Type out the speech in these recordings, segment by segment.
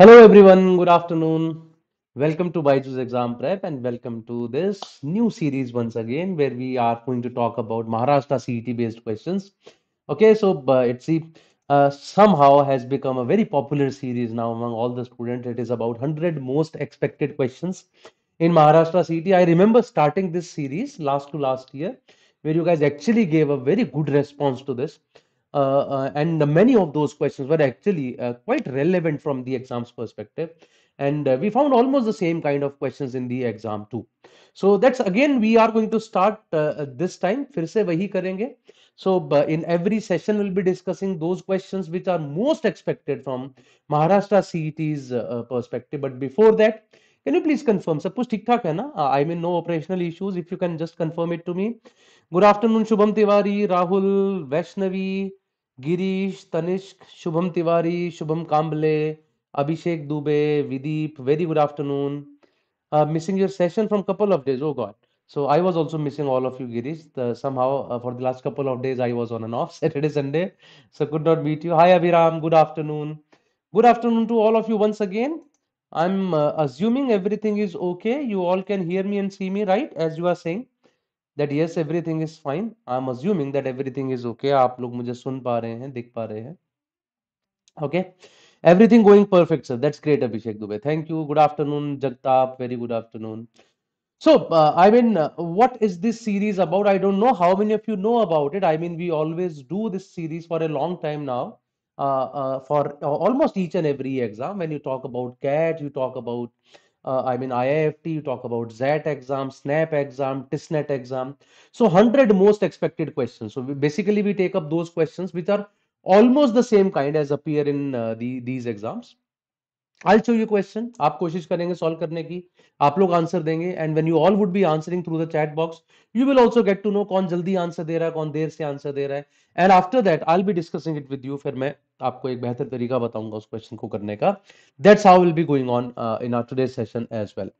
Hello everyone, good afternoon. Welcome to Baiju's Exam Prep and welcome to this new series once again where we are going to talk about Maharashtra CET based questions. Okay, so uh, it's uh, somehow has become a very popular series now among all the students. It is about 100 most expected questions in Maharashtra CET. I remember starting this series last to last year where you guys actually gave a very good response to this. Uh, uh, and many of those questions were actually uh, quite relevant from the exam's perspective and we found almost the same kind of questions in the exam too so that's again we are going to start uh, this time fir se wahi karenge so in every session we'll be discussing those questions which are most expected from maharashtra cet's uh, perspective but before that can you please confirm suppose theek thaak hai na i mean no operational issues if you can just confirm it to me good afternoon shubham tiwari rahul vaishnavi Girish, Tanishk, Shubham Tiwari, Shubham Kamble, Abhishek Dubey, Videep, very good afternoon. Uh, missing your session from couple of days. Oh God. So I was also missing all of you, Girish. somehow uh, for the last couple of days I was on and off Saturday, Sunday, so could not meet you. Hi Abhiram, good afternoon. Good afternoon to all of you once again. I'm uh, assuming everything is okay. You all can hear me and see me, right? As you are saying. That yes everything is fine I am assuming that everything is okay आप लोग मुझे सुन पा रहे हैं देख पा रहे हैं okay everything going perfect sir that's great Abhishek Dubey thank you good afternoon Jagtap very good afternoon so uh, i mean uh, what is this series about i don't know how many of you know about it i mean we always do this series for a long time now uh, for almost each and every exam when you talk about cat you talk about uh, I mean IIFT, you talk about ZAT exam, SNAP exam, TISNET exam. So 100 most expected questions. So we basically we take up those questions which are almost the same kind as appear in uh, the, these exams. I show you question आप कोशिश करेंगे solve करने की आप लोग answer देंगे and when you all would be answering through the chat box you will also get to know कौन जल्दी आंसर दे रहा है कौन देर से आंसर दे रहा है and after that I be discussing it with you फिर मैं आपको एक बेहतर तरीका बताऊंगा उस क्वेश्चन को करने का that's how will be going on in our today session as well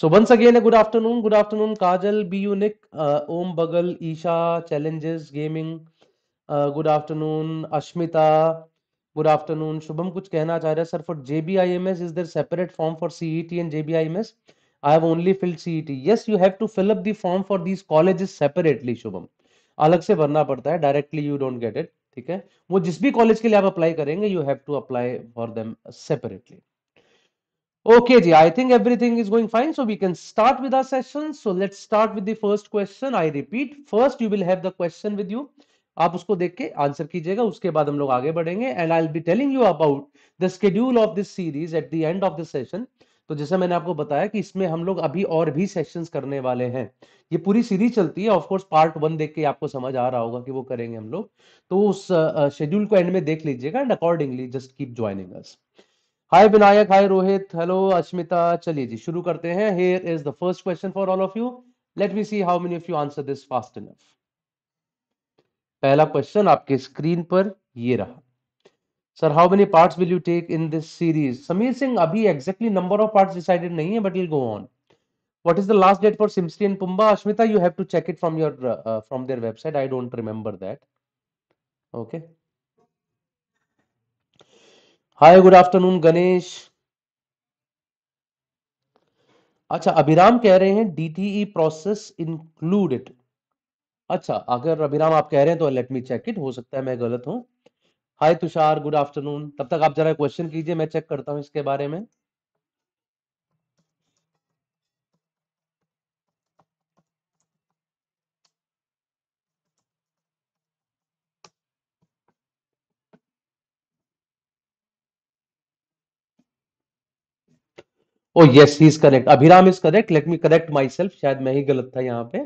so once again good afternoon good afternoon Kajal be unique Om Bagal Isha challenges gaming good afternoon Ashmita good afternoon Shubham कुछ कहना चाह रहे हैं sir for JBIMS is there separate form for CET and JBIMS I have only filled CET yes you have to fill up the form for these colleges separately Shubham अलग से भरना पड़ता है directly you don't get it ठीक है वो जिस भी कॉलेज के लिए आप अप्लाई करेंगे you have to apply for them separately okay जी I think everything is going fine so we can start with our session. So let's start with the first question. I repeat, first you will have the question with you. आप उसको देख के answer कीजिएगा उसके बाद हम लोग आगे बढ़ेंगे and I be telling you about the schedule of this series at the end of this session तो जैसे मैंने आपको बताया कि इसमें हम लोग अभी और भी सेशंस करने वाले हैं ये पूरी सीरीज चलती है ऑफकोर्स पार्ट वन देख के आपको समझ आ रहा होगा कि वो करेंगे हम लोग तो उस शेड्यूल को एंड में देख लीजिएगा and accordingly just keep joining us hi Vinayak hi Rohit hello Ashmita चलिए जी शुरू करते हैं here is the first question for all of you let me see how many of you answer this fast enough पहला क्वेश्चन आपके स्क्रीन पर ये रहा sir how many parts will you take in this series Sameer Singh अभी exactly number of part decided नहीं है but will go on what is the last date for सिमसी and पुम्बा Ashmita you have to check it from your from their website I don't remember that okay hi good afternoon Ganesh अच्छा अभिराम कह रहे हैं DTE process included अच्छा, अगर अभिराम आप कह रहे हैं तो लेट मी चेक इट हो सकता है मैं गलत हूँ। Hi Tushar, good afternoon. तब तक आप ज़रा क्वेश्चन कीजिए, मैं चेक करता हूँ इसके बारे में। Oh yes, he is correct. Abhiram is correct, let me correct self शायद मैं ही गलत था यहाँ पे।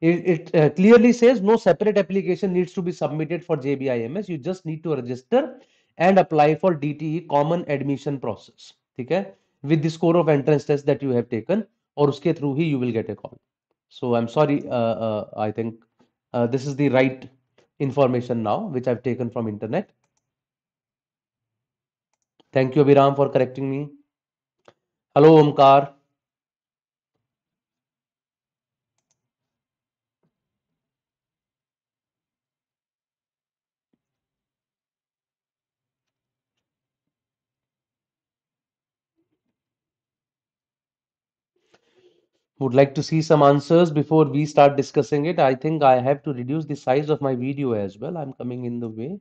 it, it uh, clearly says no separate application needs to be submitted for JBIMS. You just need to register and apply for DTE common admission process. Okay? With the score of entrance test that you have taken or uske through he you will get a call. So I'm sorry, uh, uh, I think uh, this is the right information now which I've taken from internet. Thank you Abhiram for correcting me. Hello Omkar. would like to see some answers before we start discussing it, I think I have to reduce the size of my video as well. I'm coming in the way.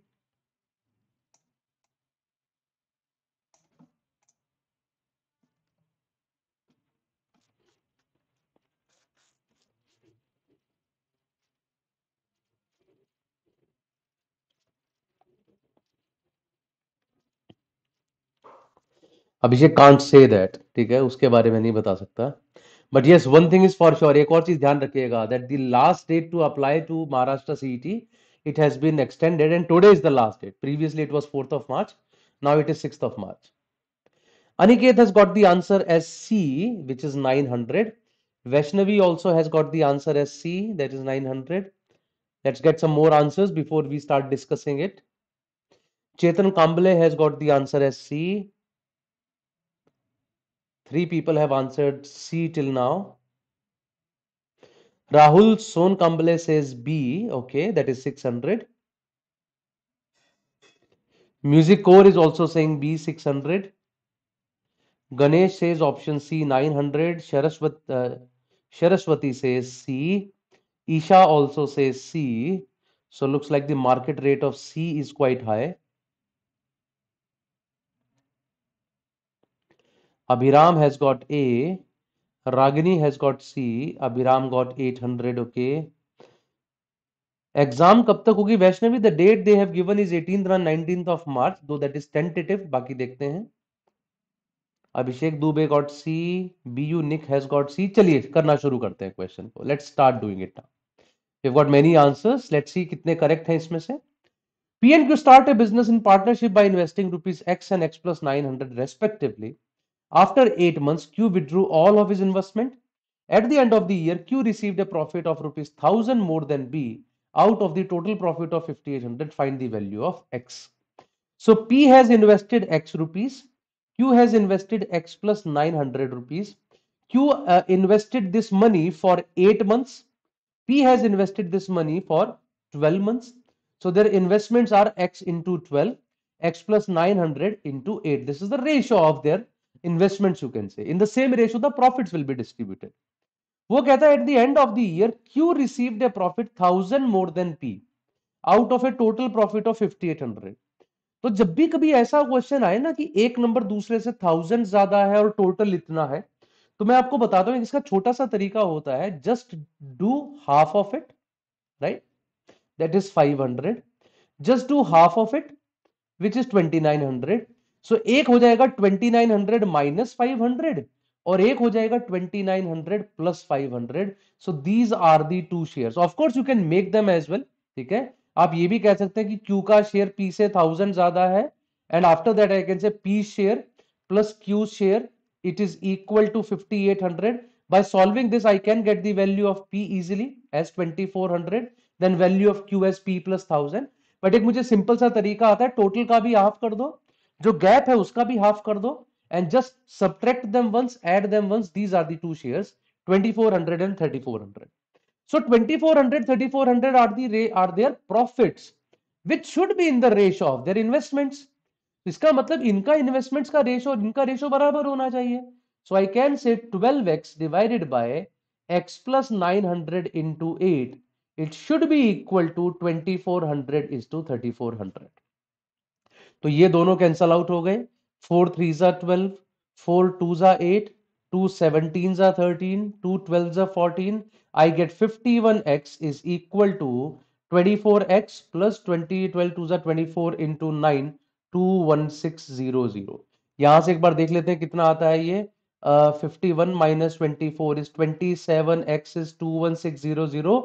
Abhishek can't say that ठीक है उसके बारे में नहीं बता सकता But yes, one thing is for sure. एक और चीज ध्यान रखिएगा that the last date to apply to Maharashtra CET it has been extended and today is the last date previously it was 4th of march now it is 6th of march aniket has got the answer as c which is 900 vaishnavi also has got the answer as c that is 900 let's get some more answers before we start discussing it chetan kambale has got the answer as c Three people have answered C till now. Rahul Sonkambale says B. Okay, that is 600. Music Core is also saying B 600. Ganesh says option C 900. Sharaswati, uh, Sharaswati says C. Isha also says C. So looks like the market rate of C is quite high. Abhiram has got A. Ragini has got C. Abhiram got 800. Okay. Exam कब तक होगी Vaishnavi the date they have given is 18th और of March दो that is tentative बाकी देखते हैं Abhishek Dubey got C B Unique has got C चलिए करना शुरू करते हैं क्वेश्चन को let's start doing it now got many answers let's see कितने करेक्ट हैं इसमें से P and Q start a business in partnership by investing rupees X and X plus nine hundred respectively After 8 months, Q withdrew all of his investment. At the end of the year, Q received a profit of rupees 1000 more than B out of the total profit of 5800. Find the value of X. So P has invested X rupees. Q has invested X plus 900 rupees. Q uh, invested this money for 8 months. P has invested this money for 12 months. So their investments are X into 12, X plus 900 into 8. This is the ratio of their investments you can say in the same ratio the profits will be distributed वो कहता है at the end of the year Q received a profit thousand more than P out of a total profit of 5800 तो जब भी कभी ऐसा question आए ना कि एक नंबर दूसरे से थाउजेंड ज्यादा है और टोटल इतना है तो मैं आपको बताता हूं इसका छोटा सा तरीका होता है just do half of it right that is 500 just do half of it which is hundred so so, एक हो जाएगा 2900 माइनस 500 और एक हो जाएगा 2900 plus 500 so these are the two shares of course you can make them as well ठीक है आप ये भी कह सकते हैं कि क्यू का शेयर पी से थाउजेंड ज्यादा है and after that I can say P share plus Q share it is equal to 5800 by solving this i can get the value of p easily as 2400 then value of q as p plus 1000 but एक मुझे simple सा तरीका आता है total का भी half कर दो जो गैप है उसका भी हाफ कर दो and just subtract them once add them once these are the two shares 2400 and 3400 so 2400 3400 are the are their profits which should be in the ratio of their investments इसका मतलब इनका investments का ratio और इनका ratio बराबर होना चाहिए सो आई can say 12x divided by x plus 900 into 8 it should be equal to 2400 is to 3400 तो ये दोनों कैंसल आउट हो गए फोर थ्री ज़ा ट्वेल्व फोर टू ज़ा एट टू सेवनटीन ज़ा थर्टीन टू ट्वेल्व ज़ा fourteen I get fifty one X is equal to twenty four X plus twenty twelve two ज़ा twenty four into nine two one six zero zero यहां से एक बार देख लेते हैं कितना आता है ये fifty one minus twenty four is twenty seven X is two one six zero zero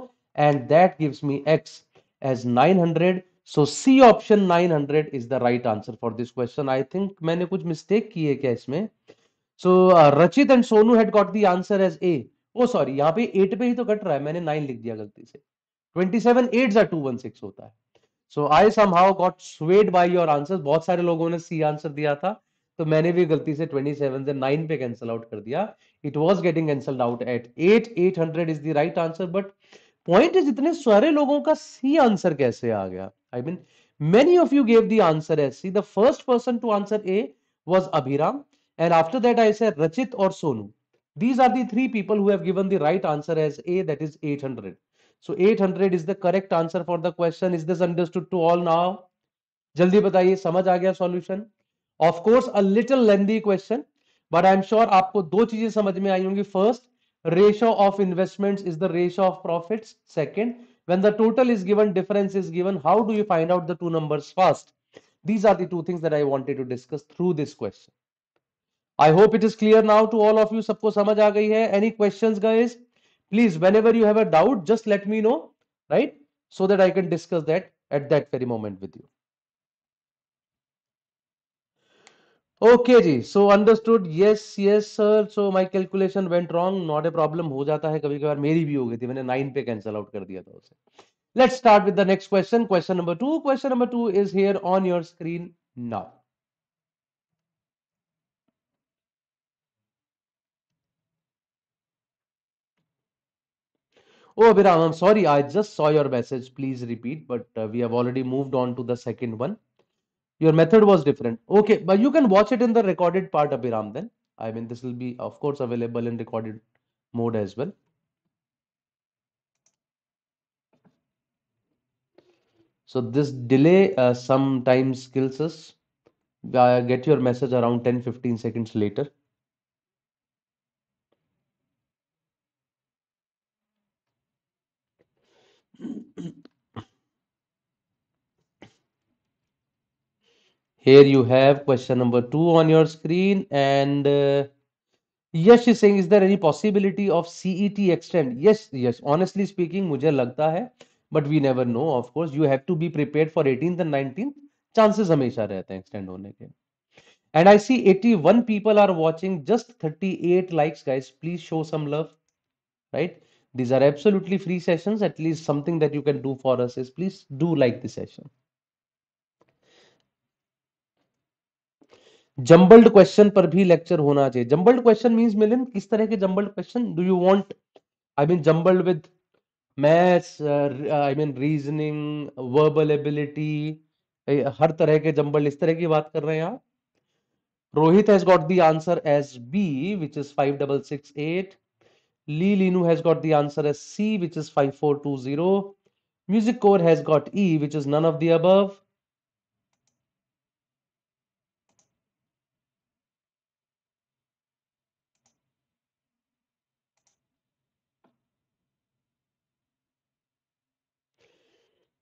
and that gives me X as nine hundred so C option 900 is the right answer for this question I think मैंने कुछ mistake की है क्या इसमें so Rachit and Sonu had got the answer as A oh sorry यहाँ पे eight पे ही तो कट रहा है मैंने नाइन लिख दिया गलती से ट्वेंटी सेवन एट जो टू वन सिक्स होता है so I somehow got swayed by your answer बहुत सारे लोगों ने सी आंसर दिया था तो मैंने भी गलती से ट्वेंटी सेवन से नाइन पे कैंसल आउट कर दिया it was getting cancel out at at eight hundred is the right answer but point is इतने सारे लोगों का सी आंसर कैसे आ गया I mean, many of you gave the answer as. See, the first person to answer A was Abhiram. And after that, I said Rachit or Sonu. These are the three people who have given the right answer as A, that is 800. So 800 is the correct answer for the question. Is this understood to all now? Jaldi bataye, samaj आ solution. Of course, a little lengthy question, but I am sure sure आपको दो चीजें समझ First, ratio of investments is the ratio of profits. Second when the total is given difference is given how do you find out the two numbers first these are the two things that i wanted to discuss through this question i hope it is clear now to all of you sabko samajh aa gayi hai any questions guys please whenever you have a doubt just let me know right so that i can discuss that at that very moment with you okay जी so understood yes yes sir so my calculation went wrong not a problem हो जाता है कभी कभार मेरी भी हो गई थी मैंने नाइन पे कैंसिल आउट कर दिया था उसे let's start with the next question question number two question number two is here on your screen now Oh, Abhiram, I'm sorry. I just saw your message. Please repeat, but uh, we have already moved on to the second one. your method was different okay but you can watch it in the recorded part abhiram then i mean this will be of course available in recorded mode as well so this delay uh, sometimes kills us uh, get your message around 10 15 seconds later Here you have question number two on your screen. And uh, yes, she's saying, is there any possibility of CET extend? Yes, yes. Honestly speaking, मुझे लगता है. But we never know, of course. You have to be prepared for 18th and 19th. Chances हमेशा रहते हैं extend होने के. And I see 81 people are watching. Just 38 likes, guys. Please show some love. Right? These are absolutely free sessions. At least something that you can do for us is please do like the session. Jumbled question पर भी lecture होना चाहिए jumbled question means मिलिन किस तरह के jumbled question do you want I mean jumbled with maths I mean reasoning verbal ability हर तरह के जम्बल्ड इस तरह की बात कर रहे हैं आप Rohit has got the answer as B which is five double six eight ली Linu has got the answer as C which is five four two zero music core has got E which is none of the above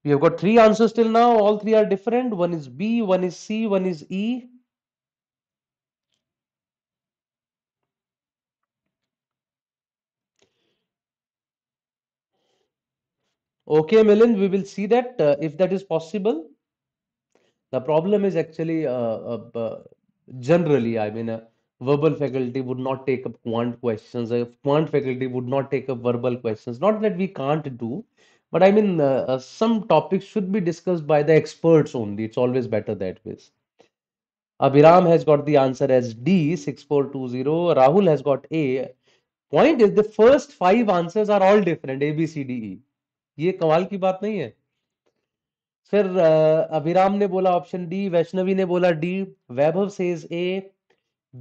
We have got three answers till now. All three are different. One is B, one is C, one is E. Okay, Milan. we will see that uh, if that is possible. The problem is actually uh, uh, generally, I mean, uh, verbal faculty would not take up quant questions. A quant faculty would not take up verbal questions. Not that we can't do, but i mean uh, some topics should be discussed by the experts only it's always better that way abiram has got the answer as d 6420 rahul has got a point is the first five answers are all different a b c d e ye kamal ki baat nahi hai फिर अभिराम ने बोला option D Vaishnavi ने बोला D Vaibhav says A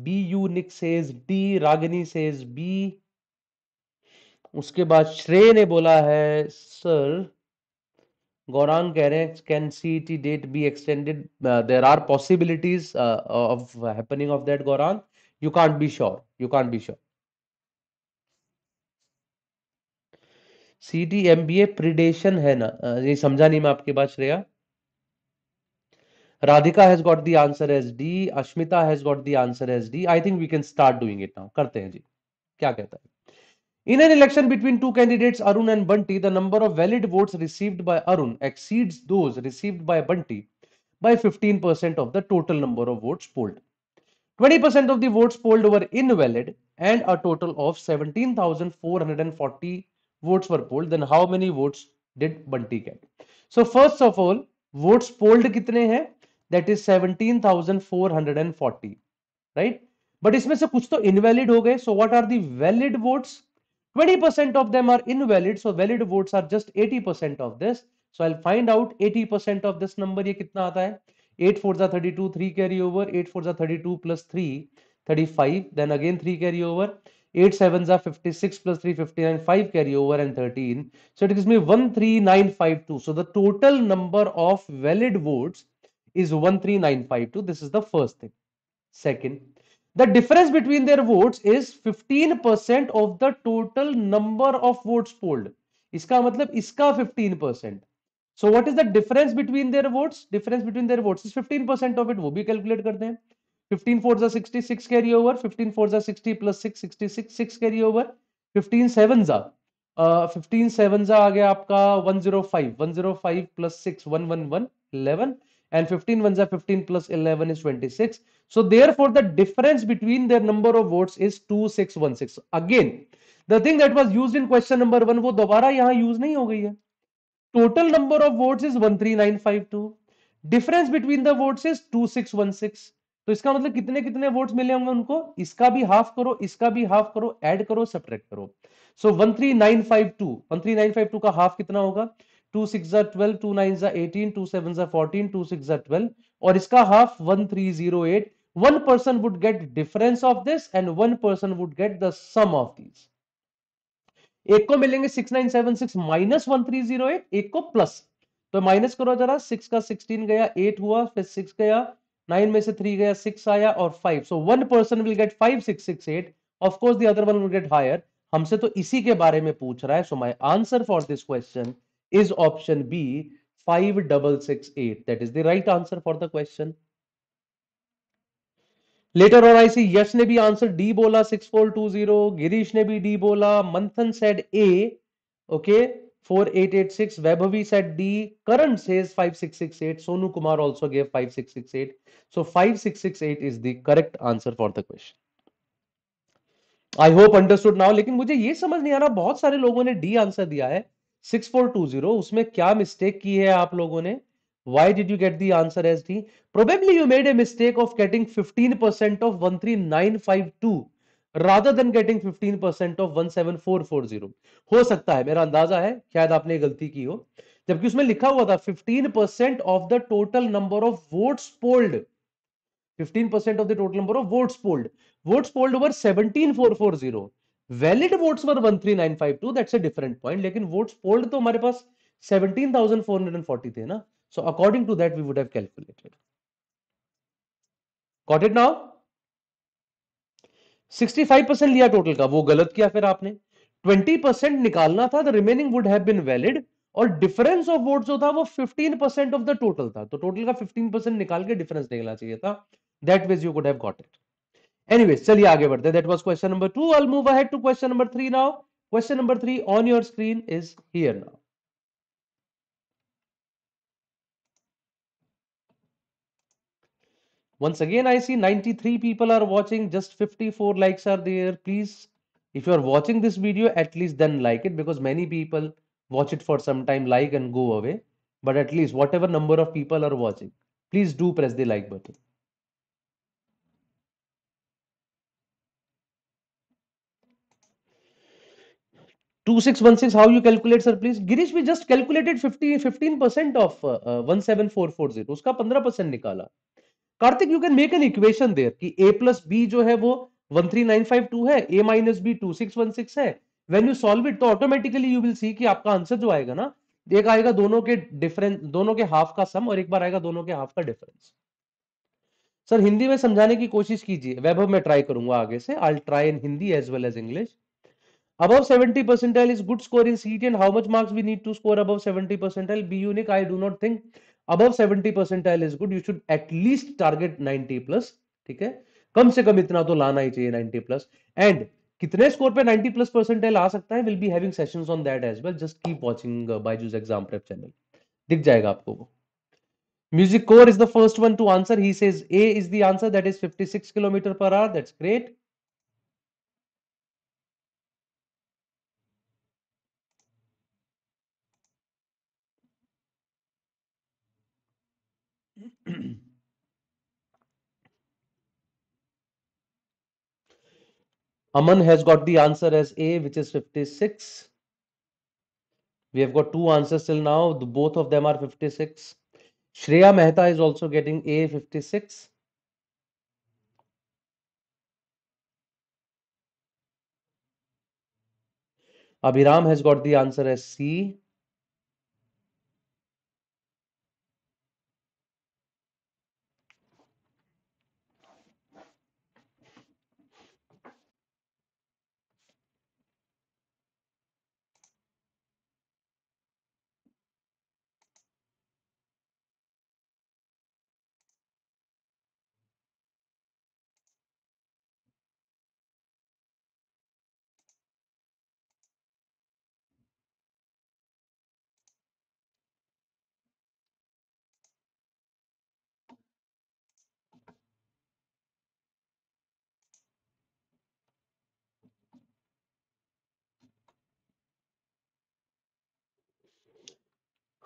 B Unique says D Ragini says B उसके बाद श्रेय ने बोला है सर गौरान कह रहे हैं can C T date be extended there are possibilities of happening of that Gauran you can't be sure you can't be sure C T may be a prediction है ना uh, ये समझा नहीं मैं आपके पास Shreya Radhika has got the answer as D Ashmita has got the answer as D I think we can start doing it now करते हैं जी क्या कहता है In an election between two candidates, Arun and Bunty, the number of valid votes received by Arun exceeds those received by Bunty by 15% of the total number of votes polled. 20% of the votes polled were invalid and a total of 17,440 votes were polled. Then how many votes did Bunty get? So first of all, votes polled कितने hai? That is 17,440, right? But isme se kuch to invalid हो So what are the valid votes? 20% of them are invalid. So valid votes are just 80% of this. So I'll find out 80% of this number Ye कितना aata hai? 8 4 32, 3 carry over, 8 4 32 plus 3, 35. Then again 3 carry over, 8 7s are 56 plus 3, 59, 5 carry over and 13. So it gives me 13952. So the total number of valid votes is 13952. This is the first thing. Second, the difference between their votes is 15% of the total number of votes polled iska matlab iska 15% so what is the difference between their votes difference between their votes is 15% of it wo bhi calculate karte hain 15 fours are 66 carry over 15 fours are 60 plus 6 66 6 carry over 15 sevens are fifteen seven आ गया आपका 105 105 plus six one one one eleven and 15 ones are 15 plus 11 is 26 so therefore the difference between their number of votes is 2616 again the thing that was used in question number 1 wo dobara yahan use nahi ho gayi hai total number of votes is 13952 difference between the votes is 2616 to iska matlab kitne kitne votes mile honge unko iska bhi half karo iska bhi half karo add karo subtract karo so, 13952 13952 ka half kitna hoga 2616 two six twelve two nine eighteen two seven fourteen two six twelve और इसका half one three zero eight one person would get difference of this and one person would get the sum of this एक को मिलेंगे six nine seven six minus one three zero eight एक को plus तो minus करो जरा six का sixteen गया एट हुआ फिर सिक्स गया नाइन में से थ्री गया सिक्स आया और five so one person will get five six 5668 of course the other one will get higher हमसे तो इसी के बारे में पूछ रहा है so my answer for this question is option B 5668. That is the right answer for the question. Later on I see Yash ने भी आंसर डी बोला जीरो गिरीश ने भी डी बोला Manthan said A okay 4886 Vaibhavi said D Karan says 5668 Sonu Kumar also give 5668 so 5668 is the correct answer for the question I hope understood now लेकिन मुझे ये समझ नहीं आ रहा बहुत सारे लोगों ने डी आंसर दिया है 6420 उसमें क्या मिस्टेक की है आप लोगों ने why did you get the answer as D probably you made a mistake of getting 15% of 13952 rather than getting 15% of 17440 हो सकता है मेरा अंदाजा है शायद आपने गलती की हो जबकि उसमें लिखा हुआ था 15% of the total number of votes polled fifteen percent of the total number of votes polled votes polled over zero valid votes were 13952 that's a different point लेकिन वोट्स पोल्ड तो हमारे पास 17440 थे ना so according to that we would have calculated got it now 65% लिया total का वो गलत किया फिर आपने 20% निकालना था the remaining would have been valid और डिफरेंस ऑफ वोट जो था वो 15% ऑफ द टोटल था तो टोटल का 15% निकाल के डिफरेंस निकलना चाहिए था that veg you could have got it Anyways, चलिए आगे बढ़ते हैं that was question number two I'll move ahead to question number three now question number three on your screen is here now once again i see 93 people are watching just 54 likes are there please if you are watching this video at least then like it because many people watch it for some time like and go away but at least whatever number of people are watching please do press the like button 2616 how you calculate sir please girish we just calculated 50 15% of uh, uh, 17440 उसका 15% निकाला Kartik you can make an equation there कि A plus B जो है वो 13952 है ए minus B 2616 है when you solve it तो automatically you will see कि आपका आंसर जो आएगा ना एक आएगा दोनों के डिफरेंस दोनों के हाफ का सम और एक बार आएगा दोनों के हाफ का डिफरेंस सर हिंदी में समझाने की कोशिश कीजिए वैभव मैं ट्राई करूंगा आगे से I try in Hindi as well as English above 70 percentile is good score in CET and how much marks we need to score above 70 percentile be unique I do not think above 70 percentile is good you should at least target 90 plus ठीक है कम से कम इतना तो लाना ही चाहिए 90 plus and कितने score पे 90 plus percentile आ सकता है will be having sessions on that as well just keep watching Byju's exam prep channel दिख जाएगा आपको वो music core is the first one to answer he says A is the answer that is 56 kilometre per hour that's great Aman has got the answer as A, which is 56. We have got two answers till now. The, both of them are 56. Shreya Mehta is also getting A, 56. Abhiram has got the answer as C.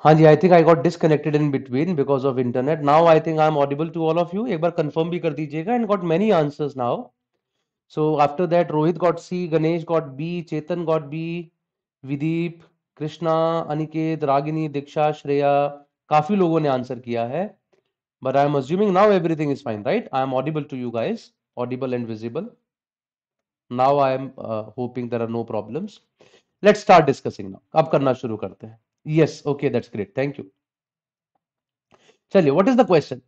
हाँ जी I think I got disconnected in between because of internet now I think I am audible to all of you एक बार confirm भी कर दीजिएगा and got many answers now so after that Rohit got C Ganesh got B Chetan got B Vidip Krishna Aniket Ragini Diksha Shreya काफी लोगों ने answer किया है but I am assuming now everything is fine right I am audible to you guys audible and visible now I am hoping there are no problems let start discussing now अब करना शुरू करते हैं Yes, okay, that's great. Thank you. you what is the question?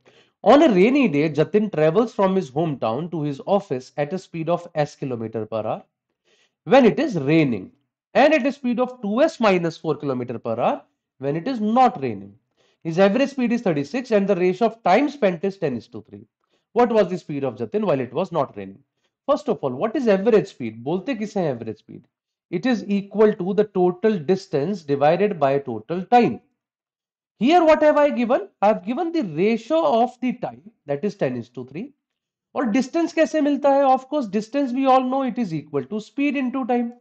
On a rainy day, Jatin travels from his hometown to his office at a speed of s kilometer per hour when it is raining and at a speed of 2s minus 4 kilometer per hour when it is not raining. His average speed is 36 and the ratio of time spent is 10 is to 3. What was the speed of Jatin while it was not raining? First of all, what is average speed? बोलते किसे average speed? it is equal to the total distance divided by total time. Here, what have I given? I have given the ratio of the time, that is 10 is to 3. Or distance kaise milta hai? Of course, distance we all know it is equal to speed into time.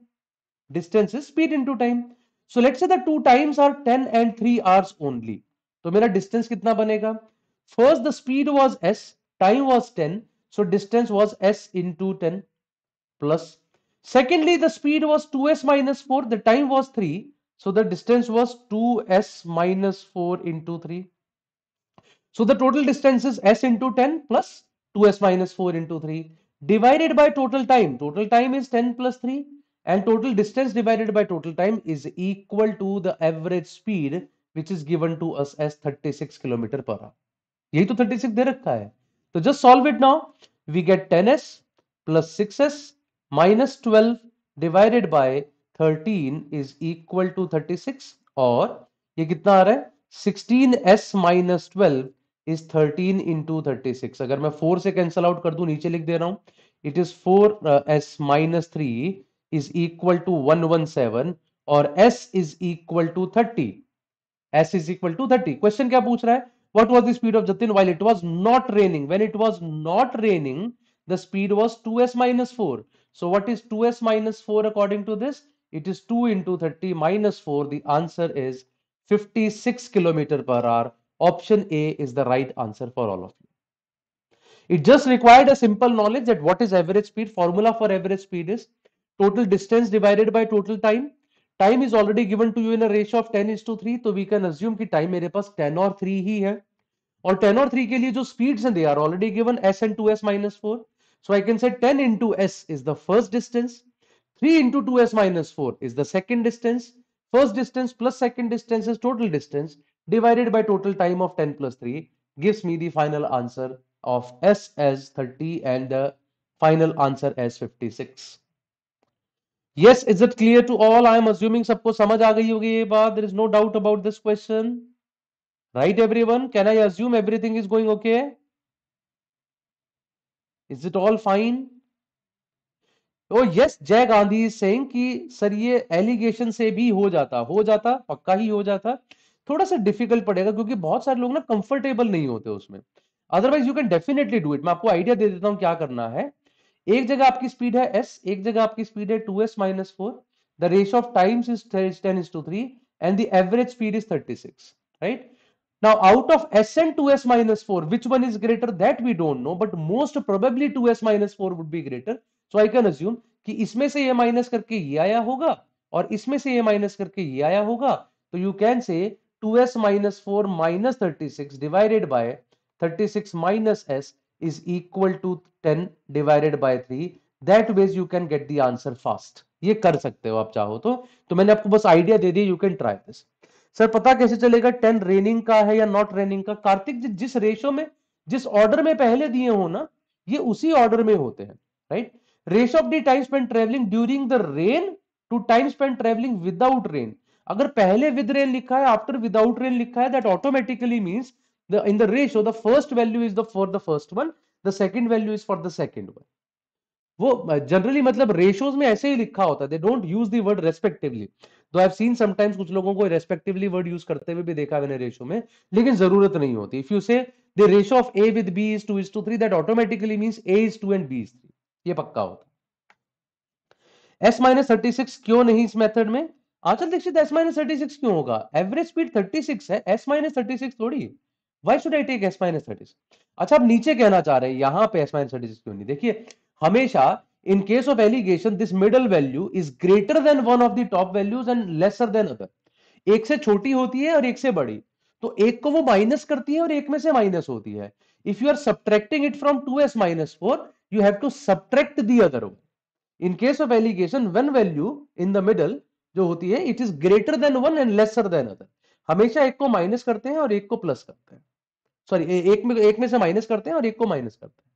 Distance is speed into time. So, let's say the two times are 10 and 3 hours only. So, mera distance kitna banega? First, the speed was s, time was 10. So, distance was s into 10 plus Secondly, the speed was 2s minus 4, the time was 3. So the distance was 2s minus 4 into 3. So the total distance is s into 10 plus 2s minus 4 into 3 divided by total time. Total time is 10 plus 3 and total distance divided by total time is equal to the average speed which is given to us as 36 kilometer per hour. यही तो 36 दे रखा है तो just solve it 10s plus 6s minus twelve divided by thirteen is equal to thirty six और ये कितना आ रहा है sixteen s minus twelve is thirteen into thirty six अगर मैं फोर से कैंसल आउट कर दू नीचे लिख दे रहा हूं it is four s minus three is equal to one one seven और s is equal to thirty s is equal to thirty question क्या पूछ रहा है what was the speed of Jatin while it was not raining when it was not raining the speed was two s minus four So what is 2s minus 4 according to this? It is 2 into 30 minus 4. The answer is 56 kilometer per hour. Option A is the right answer for all of you. It just required a simple knowledge that what is average speed. Formula for average speed is total distance divided by total time. Time is already given to you in a ratio of 10 is to 3. So we can assume that time मेरे पास 10 or 3 here. है. 10 or 3 के लिए speeds and they are already given s and 2s minus 4. So I can say 10 into s is the first distance. 3 into 2s minus 4 is the second distance. First distance plus second distance is total distance divided by total time of 10 plus 3 gives me the final answer of s as 30 and the final answer as 56. Yes, is it clear to all? I am assuming सबको समझ आ गई होगी ये बात. There is no doubt about this question. Right everyone? Can I assume everything is going okay? Is it all fine तो yes Jay Gandhi saying कि sir ये alligation से भी हो जाता हो जाता पक्का ही हो जाता थोड़ा सा डिफिकल्ट पड़ेगा क्योंकि बहुत सारे लोग ना कंफर्टेबल नहीं होते उसमें otherwise you can definitely do it मैं आपको आइडिया दे देता हूँ क्या करना है एक जगह आपकी स्पीड है एस एक जगह आपकी स्पीड है two s minus four the ratio of times is ten is to three and the average speed is thirty six right Now, out of Sn 2s minus 4, which one is greater? That we don't know. But most probably 2s minus 4 would be greater. So, I can assume कि इसमें से ये minus करके ये आया होगा और इसमें से ये माइनस करके ये आया होगा तो you can say 2s s minus four minus thirty six divided by thirty six minus s is equal to ten divided by three that veg you can get the answer fast ये कर सकते हो आप चाहो तो तो मैंने आपको बस आइडिया दे दी you can try this sir पता कैसे चलेगा टेन रेनिंग का है या नॉट रेनिंग का कार्तिक जी जिस रेशो में जिस ऑर्डर में पहले दिए हो ना ये उसी ऑर्डर में होते हैं right ratio of the time spend travelling during the rain to time spend travelling without rain अगर पहले विद रेन लिखा है आफ्टर विदाउट रेन लिखा है that automatically means in the ratio the first value is the for the first one the second value is for the second one वो generally मतलब ratios में ऐसे ही लिखा होता है they don't use the word respectively तो I scene sometimes कुछ लोगों को रेस्पेक्टिवली वर्ड यूज करते हुए भी देखा मैंने रेशो में लेकिन जरूरत नहीं होती if you say the ratio of A with B is two is to three that automatically mean A is two and B is three ये पक्का होता एस माइनस थर्टी सिक्स क्यों नहीं इस मेथड में Anchal Dikshit s minus thirty six क्यों होगा average speed thirty six है एस माइनस थर्टी सिक्स थोड़ी why should I take s minus thirty six अच्छा आप नीचे कहना चाह रहे हैं यहाँ पे एस माइनस थर्टी सिक्स क्यों नहीं देखिए हमेशा in case of alligation this middle value is greater than one of the top values and lesser than other एक से छोटी होती है और एक से बड़ी तो एक को वो माइनस करती है और एक में से माइनस होती है if you are subtracting it from two s minus four you have to subtract the other in case of alligation one value in the middle जो होती है it is greater than one and lesser than other हमेशा एक को minus करते हैं और एक को प्लस करते हैं सॉरी एक में एक में से माइनस करते हैं और एक को माइनस करते हैं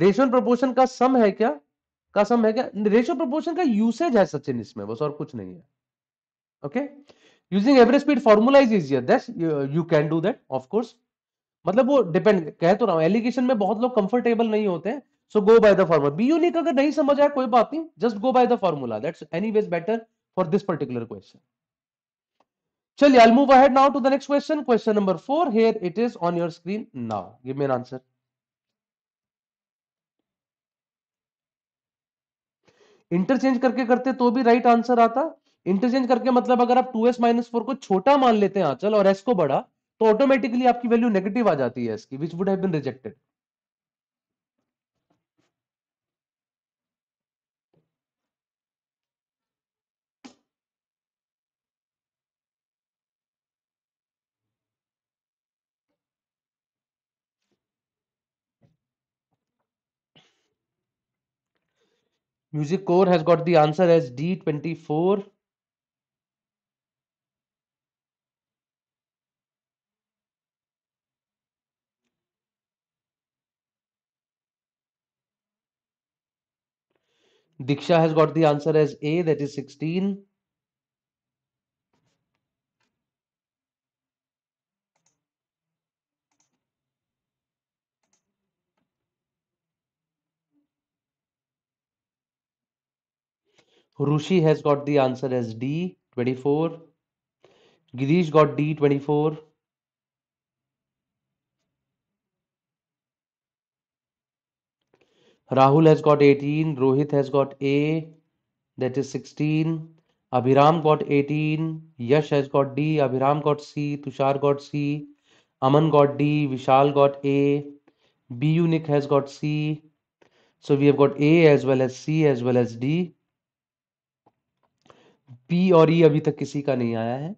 रेशियो प्रपोर्शन का सम है क्या का सम है क्या रेशियो प्रपोशन का यूसेज है सचिन इसमें बस और कुछ नहीं है okay using average speed formula is easier that you can do that of course मतलब वो डिपेंड कह तो रहा हूं एलिगेशन में बहुत लोग कंफर्टेबल नहीं होते हैं so go by the formula B Unique अगर नहीं समझ आया कोई बात नहीं just go by the formula that's anyways better for this particular question चलिए I move ahead now to the next question question number four here it is on your screen now give me answer interchange करके करते तो भी right answer आता interchange करके मतलब अगर आप टू एस माइनस फोर को छोटा मान लेते हैं आंचल और एस को बड़ा तो ऑटोमेटिकली आपकी वैल्यू नेगेटिव आ जाती है इसकी which would have been rejected Music Core has got the answer as D24. Diksha has got the answer as A, that is 16. Rushi has got the answer as D, 24. Girish got D, 24. Rahul has got 18. Rohit has got A, that is 16. Abhiram got 18. Yash has got D. Abhiram got C. Tushar got C. Aman got D. Vishal got A. B Unic has got C. So we have got A as well as C as well as D. P और E e अभी तक किसी का नहीं आया है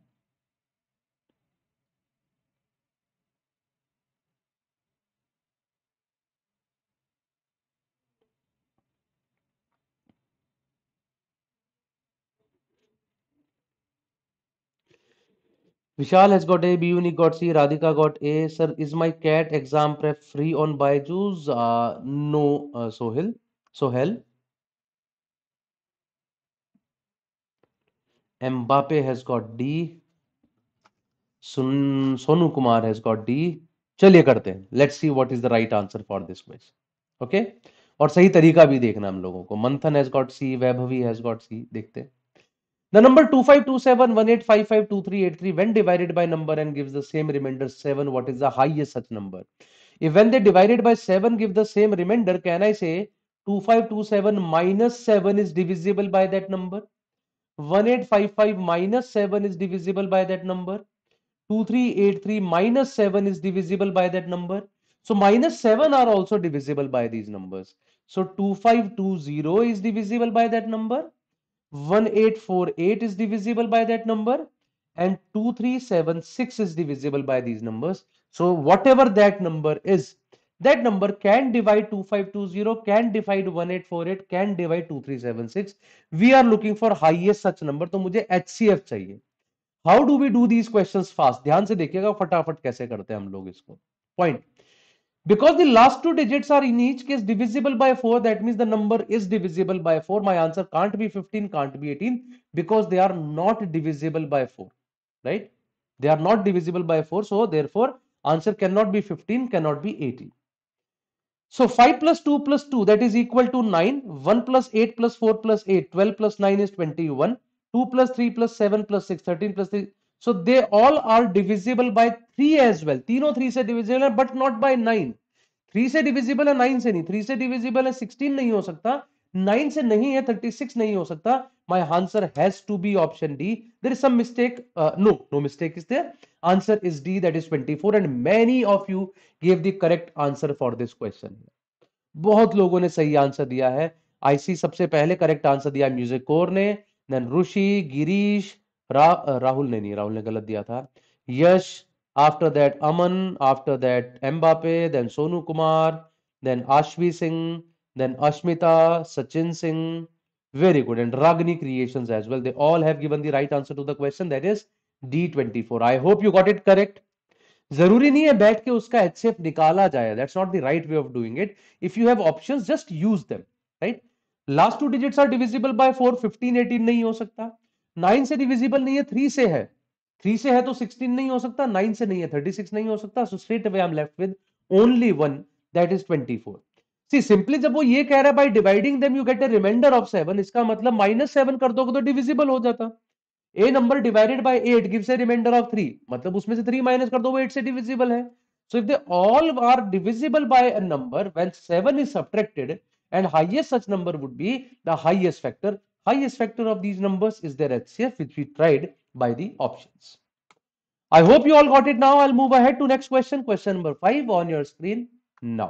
Vishal has got A B Unique got C Radhika got A sir is my CAT exam free on जूज no Sohail Sohail Mbappe has got D Sonu Kumar has got D चलिए करते हैं let's see what is the right answer for this question okay और सही तरीका भी देखना हम लोगों को Manthan has got C Vaibhavi has got C देखते हैं the number to five two divided by number and give the same remainder seven what is the highest such number if when they divided by seven give the same remainder can I say two five minus seven is divisible by that number 1855 minus 7 is divisible by that number. 2383 minus 7 is divisible by that number. So minus 7 are also divisible by these numbers. So 2520 is divisible by that number. 1848 is divisible by that number. And 2376 is divisible by these numbers. So whatever that number is, that number can divide 2520 can divide 1848 can divide 2376 we are looking for highest such number to mujhe HCF chahiye how do we do these questions fast dhyan se dekhiyega fatafat kaise karte hain hum log isko point because the last two digits are in each case divisible by 4 that means the number is divisible by 4 my answer can't be 15 can't be 18 because they are not divisible by 4 right they are not divisible by 4 so therefore answer cannot be 15 cannot be 18 So 5 plus 2 plus 2 that is equal to 9. 1 plus 8 plus 4 plus 8. 12 plus 9 is 21. 2 plus 3 plus 7 plus 6. 13 plus 3. So they all are divisible by 3 as well. 3 no 3 se divisible hai but not by 9. 3 se divisible hai 9 se nahi. 3 se divisible hai 16 nahi ho sakta. Nine से नहीं है thirty six नहीं हो सकता my answer has to be option D there is some no no mistake is there answer is D that is four and many of you gave the correct answer for this question बहुत लोगों ने सही answer दिया है I see सबसे पहले correct answer दिया Music Core ने देन ऋषि गिरीश रा, राहुल ने नहीं राहुल ने गलत दिया था Yash after that Aman after that Mbappe then Sonu Kumar then Ashvi Singh Then Ashmita, Sachin Singh. Very good. And Ragni Creations as well. They all have given the right answer to the question. That is D24. I hope you got it correct. जरूरी नहीं है बैठ के उसका HCF निकाला जाए that's not the right way of doing it if you have options just use them right last two digits are divisible by 4 15 18 नहीं हो सकता 9 से डिविजिबल नहीं है 3 से है 3 से है तो 16 नहीं हो सकता 9 से नहीं है 36 नहीं हो सकता so straight away I am left with only one that is C simply जब वो ये कह रहा है by dividing them you get a remainder of seven इसका मतलब माइनस सेवन कर दोगे तो डिविजिबल हो जाता a number divided by eight gives a remainder of three मतलब उसमें से थ्री माइनस कर दो वो एट से डिविजिबल है so if they all are divisible by a number when seven is subtracted and highest such number would be the highest factor highest factor of these numbers is their HCF which we tried by the options. I hope you all got it now. I'll move ahead to next question. Question number 5 on your screen now.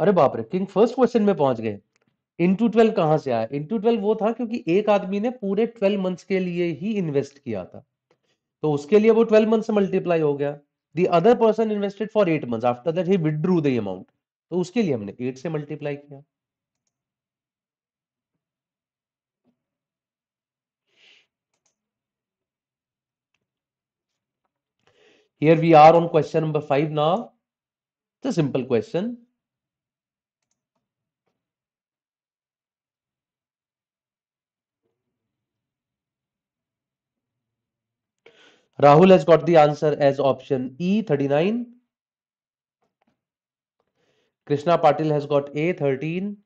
अरे बाप रे king first question में पहुंच गए into twelve कहां से आया into twelve वो था क्योंकि एक आदमी ने पूरे ट्वेल्व मंथ्स के लिए ही इन्वेस्ट किया था तो उसके लिए वो ट्वेल्व मंथ से मल्टीप्लाई हो गया the other person invested for eight month after that he withdrew the amount तो उसके लिए हमने एट से मल्टीप्लाई किया Here we are on question number five now. It's a simple question. Rahul has got the answer as option E 39. Krishna Patil has got A 13.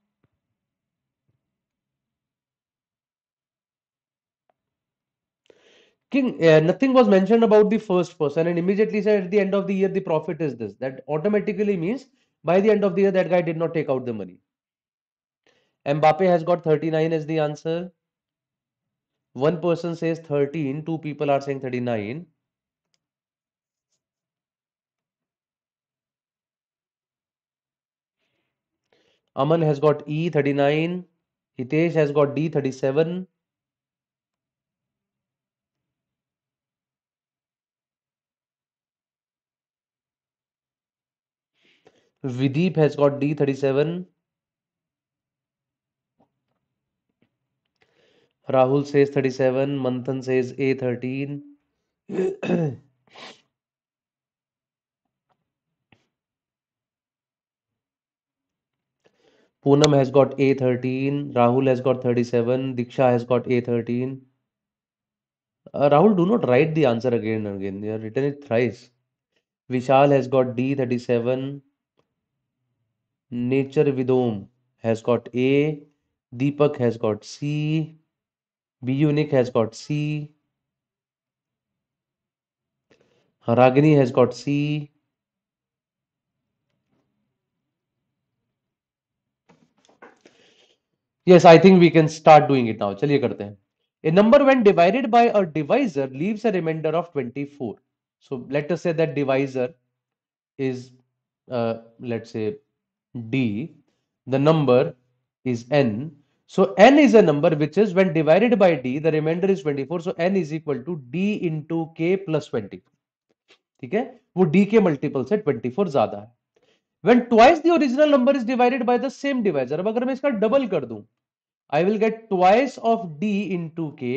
King, uh, nothing was mentioned about the first person, and immediately said at the end of the year the profit is this. That automatically means by the end of the year that guy did not take out the money. Mbappe has got 39 as the answer one person says 13 two people are saying 39 Aman has got E 39 Hitesh has got D 37 Vidip has got D 37 Rahul says thirty seven Manthan says A thirteen Poonam has got A thirteen Rahul has got thirty seven Diksha has got A thirteen Rahul do not write the answer again again you are written it thrice Vishal has got D thirty seven nature wisdom has got A Deepak has got C unique has got C. Ragini has got C. Yes, I think we can start doing it now. चलिए करते A number when divided by a divisor leaves a remainder of 24. So let us say that divisor is uh, let's say D. The number is N. So n is a number which is when divided by d, the remainder is 24. So n is equal to d into k plus 20 ठीक है वो d के multiple से 24 ज्यादा है when twice the original number is divided by the same divisor अब अगर मैं इसका डबल कर दूं I will get twice of d into k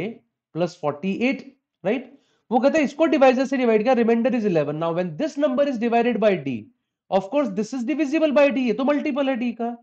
plus 48 right वो कहता है इसको डिवाइजर से डिवाइड किया remainder is 11 now when this number is divided by d of course this is divisible by d ये तो मल्टीपल है d का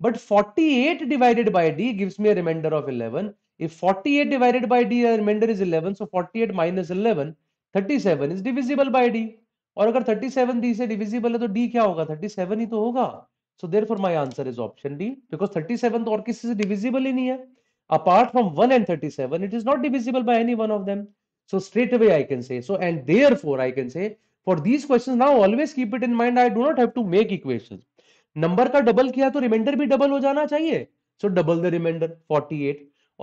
But 48 divided by D gives me a remainder of 11. If 48 divided by d, remainder is 11, so 48 minus 11, 37 is divisible by D. Or if 37 D is divisible, then D kya hoga? 37 hi to hoga. So therefore my answer is option D. Because 37 the or kisi se divisible hi nahi Apart from 1 and 37, it is not divisible by any one of them. So straight away I can say. So and therefore I can say, for these questions now always keep it in mind, I do not have to make equations. नंबर का double किया तो reminder भी double हो जाना चाहिए सो double the remainder 48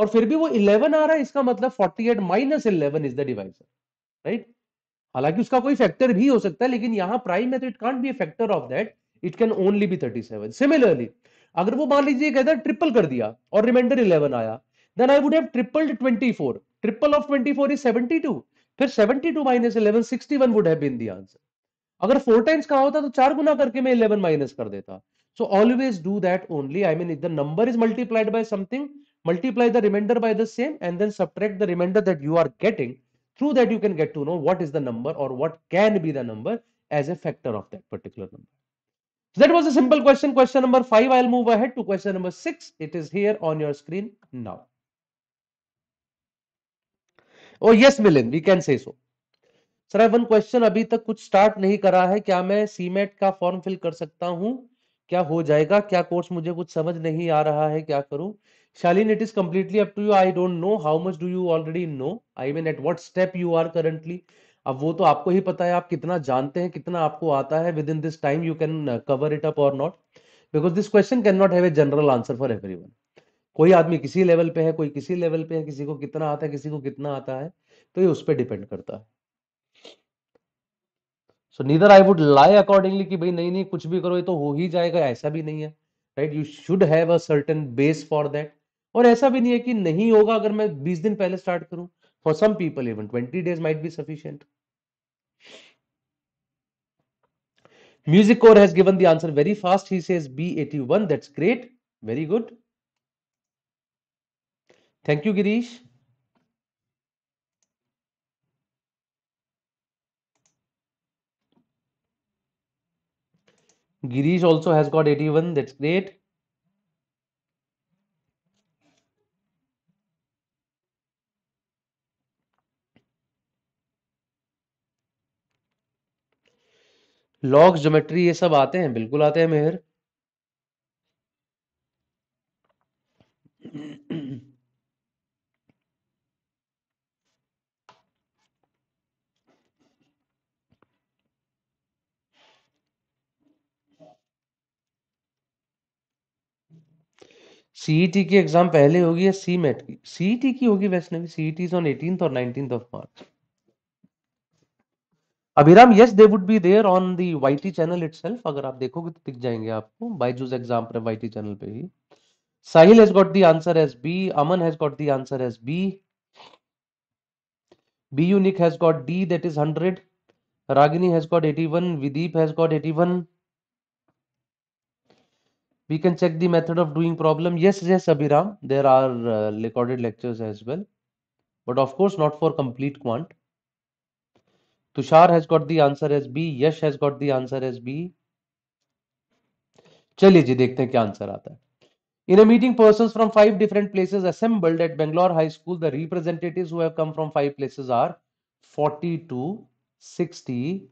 और फिर भी वो 11 आ रहा है इसका मतलब 48 eight minus eleven is the divisor right हालांकि उसका कोई फैक्टर भी हो सकता है लेकिन यहाँ प्राइम है तो it can't be factor of that it can only be 37 similarly अगर वो मान लीजिए कहता ट्रिपल कर दिया और रिमाइंडर 11 आया then I would have triple 24 triple of 24 is 72 फिर 72 minus 11 61 would have been the answer अगर फोर टाइम्स कहा होता तो चार गुना करके मैं इलेवन माइनस कर देता so always do that only I mean the number is multiplied by something multiply the remainder by the same and then subtract the remainder that you are getting through that you can get to know what is the number or what can be the number as a factor of that particular number so that was a simple question question number 5 i'll move ahead to question number 6 it is here on your screen now oh yes milan we can say so sir one question अभी तक कुछ start नहीं करा है क्या मैं cement का form fill कर सकता हूँ क्या हो जाएगा क्या कोर्स मुझे कुछ समझ नहीं आ रहा है क्या करूं Shalin it is completely up to you I don't know how much do you already know I mean at what step you are currently अब वो तो आपको ही पता है आप कितना जानते हैं कितना आपको आता है within this time you can cover it up और not because this question can not have a general answer for every कोई आदमी किसी लेवल पे है कोई किसी लेवल पे है किसी को कितना आता है किसी को कितना आता है तो ये उस पर डिपेंड करता है so neither I would lie accordingly कि भाई नहीं नहीं कुछ भी करो ये तो हो ही जाएगा ऐसा भी नहीं है right you should have a certain base for that और ऐसा भी नहीं है कि नहीं होगा अगर मैं बीस दिन पहले स्टार्ट करूं for some people even twenty days might be sufficient Music Core has given the answer very fast. He says B81. That's great. Very good. Thank you, Girish. Girish also has got 81. That's great. Log geometry ये सब आते हैं बिल्कुल आते हैं Mehar CET e की exam पहले होगी या सी मेट की सीईटी e की होगी वैष्णवी सीईटी ऑन एटीन और nineteen of March Abhiram yes they would be there on the YT channel it अगर आप देखोगे तो दिख जाएंगे आपको बायजूस एग्जाम पर वाईटी चैनल पे ही Sahil has got the answer as B Aman has got the answer as B B Yunik has got D that is hundred Ragini has got eighty one Vidip has got eighty one we can check the method of doing problem yes yes abhiram there are uh, recorded lectures as well but of course not for complete quant tushar has got the answer as b yash has got the answer as b चलिए ji, देखते हैं क्या answer आता है In a meeting, persons from five different places assembled at Bangalore High School, the representatives who have come from five places are 42, 60,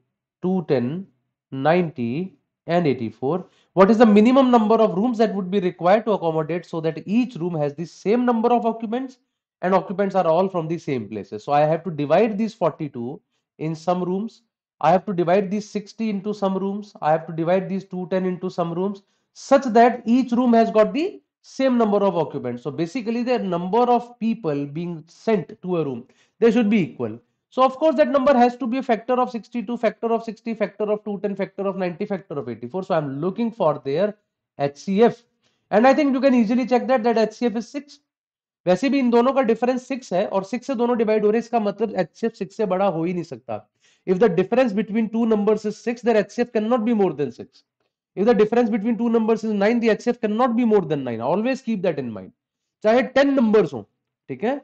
210, 90, and 84 what is the minimum number of rooms that would be required to accommodate so that each room has the same number of occupants and occupants are all from the same places so i have to divide these 42 in some rooms i have to divide these 60 into some rooms i have to divide these 210 into some rooms such that each room has got the same number of occupants so basically the number of people being sent to a room they should be equal So of course that number has to be a factor of 62, factor of 60, factor of 210, factor of 90, factor of 84. So I'm looking for their HCF. And I think you can easily check that that HCF is 6. वैसे भी इन दोनों का difference 6 है और 6 से दोनों divide हो रहे हैं इसका मतलब HCF 6 से बड़ा हो ही नहीं सकता if the difference between two numbers is 6 there HCF can not be more than 6 if the difference between two numbers is 9 the HCF can not be more than 9 always keep that in mind चाहे 10 numbers हो ठीक है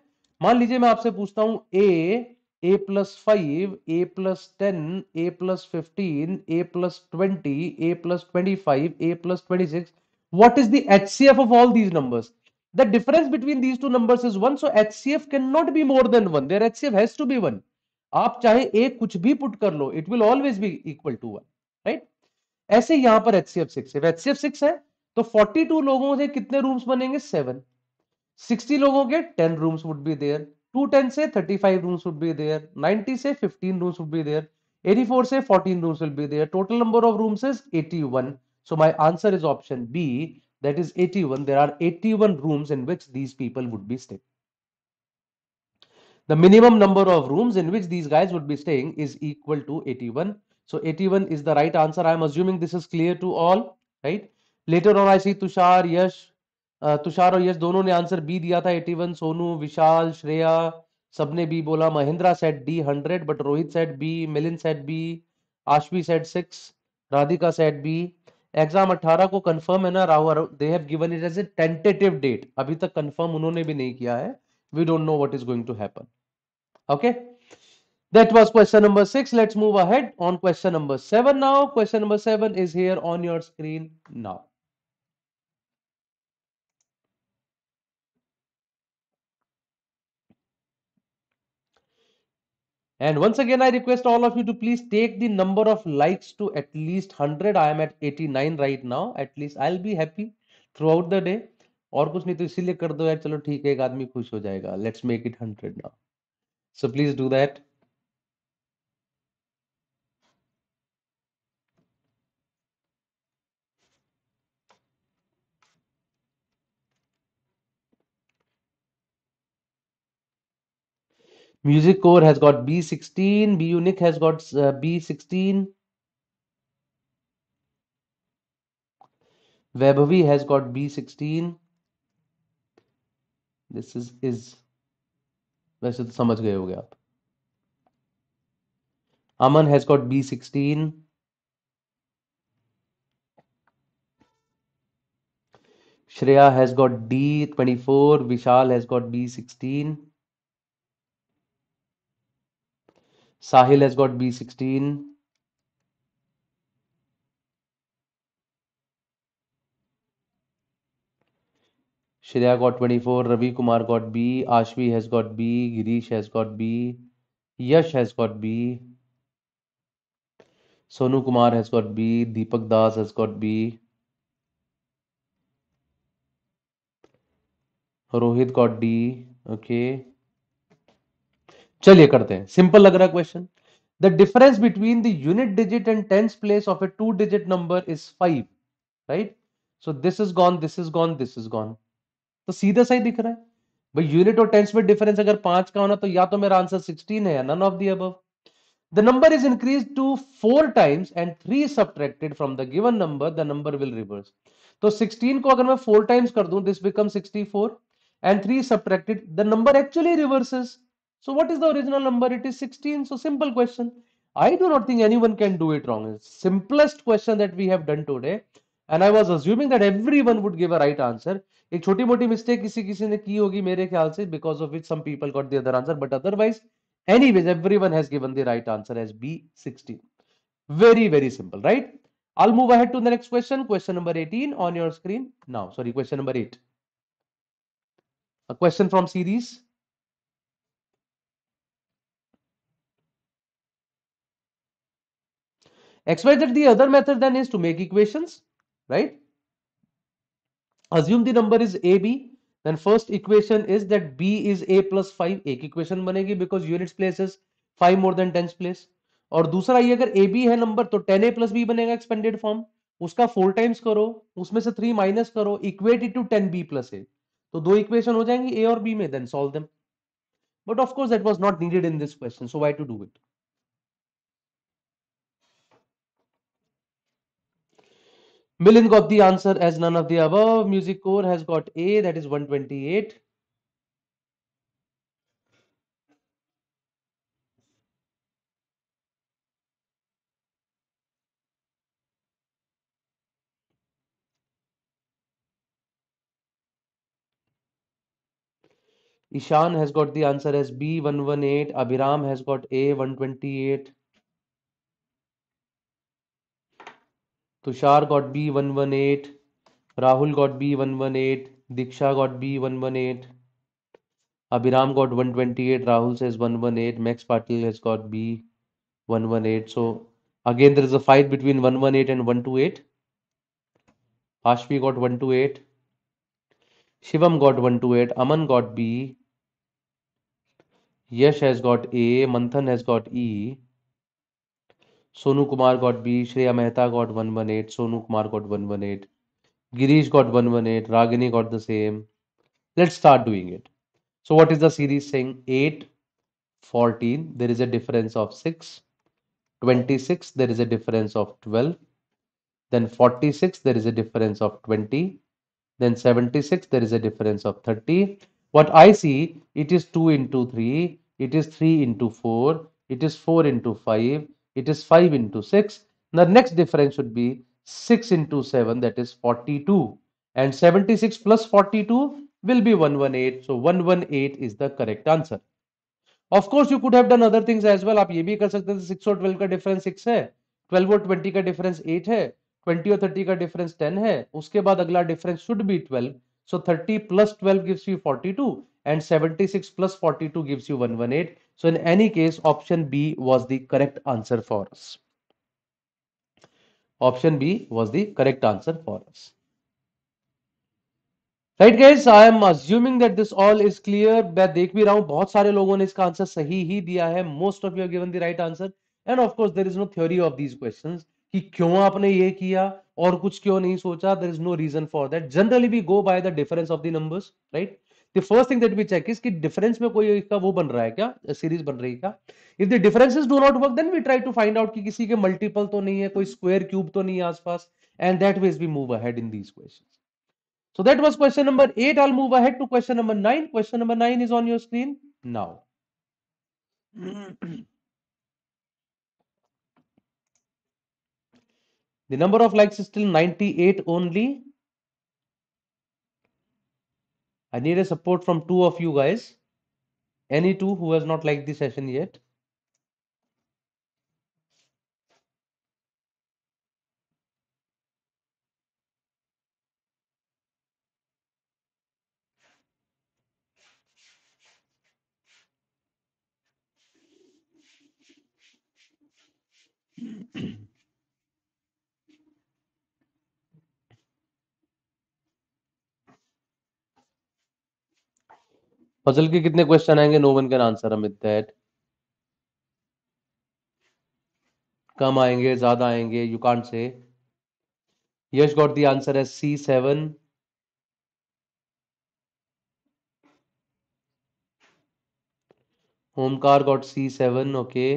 मान लीजिए मैं आपसे पूछता हूं A a plus 5, a plus 10, a plus 15, a plus 20, a plus 25, a plus 26. What is the HCF of all these numbers? The difference between these two numbers is 1. So HCF cannot be more than 1. Their HCF has to be 1. आप चाहे एक कुछ भी put कर लो it will always be equal to one right ऐसे यहां पर एचसीएफ सिक्स है एचसीएफ सिक्स है तो 42 लोगों से कितने रूम्स बनेंगे सेवन 60 लोगों के 10 rooms would be there 210 say 35 rooms would be there 90 say 15 rooms would be there 84 say 14 rooms will be there total number of rooms is 81 so my answer is option b that is 81 there are 81 rooms in which these people would be staying the minimum number of rooms in which these guys would be staying is equal to 81 so 81 is the right answer i am assuming this is clear to all right later on i see tushar yash Tushar और यश दोनों ने answer B दिया था eighty one Sonu Vishal Shreya सबने B बोला Mahindra said D hundred but Rohit said B Milin said B Ashvi said six Radhika said B exam अट्ठारह को confirm है ना Rahul they have given it as a tentative date अभी तक कंफर्म उन्होंने भी नहीं किया है we don't know what is going to happen okay That was question number six. Let's move ahead on question number seven now. Question number seven is here on your screen now. And once again, I request all of you to please take the number of likes to at least 100. I am at 89 right now. At least I'll be happy throughout the day. और कुछ नहीं तो इसीलिए कर दो यार चलो ठीक है एक आदमी खुश हो जाएगा Let's make it hundred now. So please do that. Music Core has got B16, B Unique has got uh, B16, Webavi has got B16. This is is वैसे तो समझ गए होगे आप Aman has got B sixteen Shreya has got D twenty four Vishal has got B sixteen Sahil has got B16. Shreya got 24. Ravi Kumar got B. Ashvi has got B. Girish has got B. Yash has got B. Sonu Kumar has got B. Deepak Das has got B. Rohit got D. Okay. चलिए करते हैं simple लग रहा question the difference between the unit digit and tens place of a two digit number is five right so this is gone this is gone this is gone तो सीधा सही दिख रहा है भाई यूनिट और टेंस में डिफरेंस अगर पांच का होना तो या तो मेरा आंसर सिक्सटीन है या none of the above the number is increase to four times and three subtracted from the given number the number will reverse तो 16 को अगर मैं फोर टाइम्स कर दूं this becomes 64 and three subtracted the number actually reverses So what is the original number? It is 16. So simple question. I do not think anyone can do it wrong. It's simplest question that we have done today. And I was assuming that everyone would give a right answer. A छोटी mistake, mistake किसी किसी ने की होगी मेरे ख्याल से because of which some people got the other answer. But otherwise, anyways everyone has given the right answer as b16 very very simple right i'll move ahead to the next question question number 18 on your screen now sorry question number 8 a question from series XYZ, the other method then is to make equations, right? Assume the number is AB, then first equation is that B is A plus 5, ek equation banegi because units place is 5 more than tens place. और दूसरा ये अगर AB है number तो 10A plus B बनेगा expanded form उसका four times करो उसमें से थ्री माइनस करो equate it to ten B plus A तो दो इक्वेशन हो जाएंगी ए और बी में then solve them but of course that was not needed in this question so why to do it Milind got the answer as none of the above. Music core has got A, that is 128. Ishan has got the answer as B118. Abhiram has got A128. Tushar got B one one eight Rahul got B one one eight Diksha got B one one eight Abhiram got 128, Rahul says 118, Max Patil has got B 118. So again, there is a fight between 118 and 128. Ashvi got 128, Shivam got 128, Aman got B, Yash has got A, Manthan has got E, Sonu Kumar got B, Shreya Mehta got 118, Sonu Kumar got 118, Girish got 118, Ragini got the same. Let's start doing it. So what is the series saying? 8, 14, there is a difference of 6. 26, there is a difference of 12. Then 46, there is a difference of 20. Then 76, there is a difference of 30. What I see, it is 2 into 3, it is 3 into 4, it is 4 into 5, it is 5 into 6. The next difference should be 6 into 7, that is 42. And 76 plus 42 will be 118. So 118 is the correct answer. Of course, you could have done other things as well. You can also do 6 or 12 ka difference 6. Hai. 12 or 20 ka difference 8. Hai. 20 or 30 ka difference 10. Hai. Uske baad agla difference should be 12. So 30 plus 12 gives you 42 and 76 plus 42 gives you 118. So in any case, option B was the correct answer for us. Option B was the correct answer for us. Right guys, I am assuming that this all is clear. मैं देख भी रहा हूँ बहुत सारे लोगों ने इसका आंसर सही ही दिया है. Most of you have given the right answer. And of course, there is no theory of these questions. कि क्यों आपने ये किया और कुछ क्यों नहीं सोचा. There is no reason for that. Generally, we go by the difference of the numbers, right? The first thing that we check is कि डिफरेंस में कोई का वो बन रहा है क्या सीरीज बन रही है क्या if the differences do not work then we try to find out कि किसी के मल्टीपल तो नहीं है कोई स्क्वायर क्यूब तो नहीं है आसपास and that ways we move ahead in these question So that was question number 8. I'll move ahead to question number 9. Question number 9 is on your screen now. the number of likes is still 98 only. I need a support from two of you guys. Any two who has not liked the session yet. फसल के कितने question आएंगे no one can answer Amit that कम आएंगे ज्यादा आएंगे you can't say Yash got the answer है C seven Homkar got C seven okay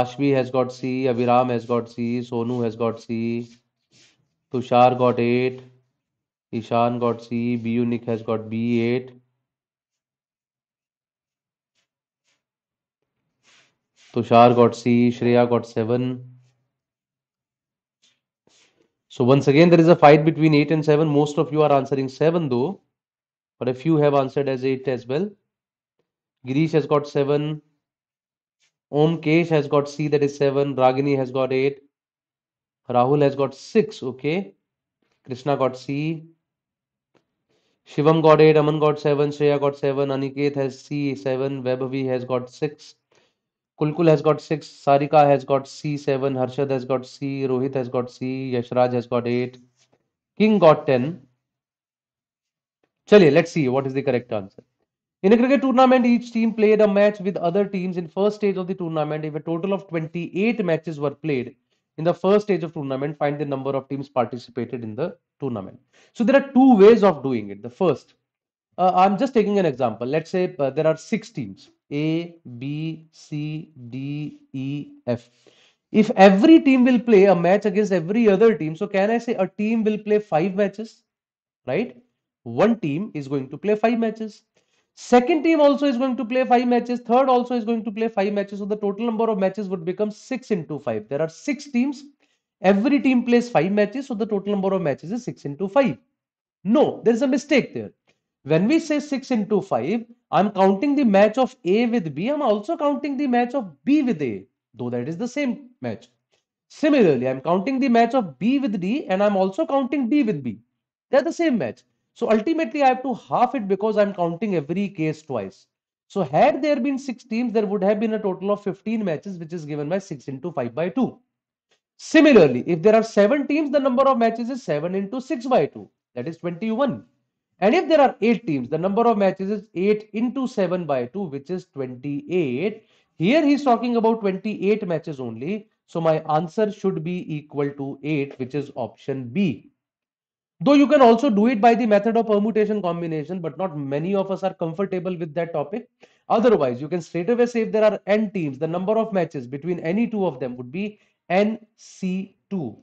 Ashvi has got C Abhiram has got C Sonu has got C Tushar got eight Ishan got C, B Unique has got B8. Tushar got C, Shreya got 7. So once again, there is a fight between 8 and 7. Most of you are answering 7 though. But a few have answered as 8 as well. Girish has got 7. Om Kesh has got C, that is 7. Ragini has got 8. Rahul has got 6, okay. Krishna got C. Shivam got eight Aman got seven Shreya got seven Aniket has C seven Vaibhavi has got six Kulkul has got six Sarika has got C seven Harshad has got C Rohit has got C Yashraj has got eight king got ten चलिए let's see what is the correct answer In a cricket tournament, each team played a match with other teams in first stage of the tournament. If a total of 28 matches were played in the first stage of tournament, find the number of teams participated in the tournament. So there are two ways of doing it. The first, uh, I'm just taking an example. Let's say uh, there are six teams A, B, C, D, E, F. If every team will play a match against every other team, so can I say a team will play five matches? Right? One team is going to play five matches. Second team also is going to play five matches. Third also is going to play five matches. So the total number of matches would become six into five. There are six teams Every team plays five matches, so the total number of matches is six into five. No, there is a mistake there. When we say six into five, I'm counting the match of A with B. I'm also counting the match of B with A, though that is the same match. Similarly, I'm counting the match of B with D and I'm also counting D with B. They're the same match. So ultimately, I have to half it because I'm counting every case twice. So had there been six teams, there would have been a total of 15 matches, which is given by 6 into 5 by 2. Similarly, if there are 7 teams, the number of matches is 7 into 6 by 2, that is 21. And if there are 8 teams, the number of matches is 8 into 7 by 2, which is 28. Here he's talking about 28 matches only. So my answer should be equal to 8, which is option B. Though you can also do it by the method of permutation combination, but not many of us are comfortable with that topic. Otherwise, you can straight away say if there are n teams, the number of matches between any two of them would be NC2.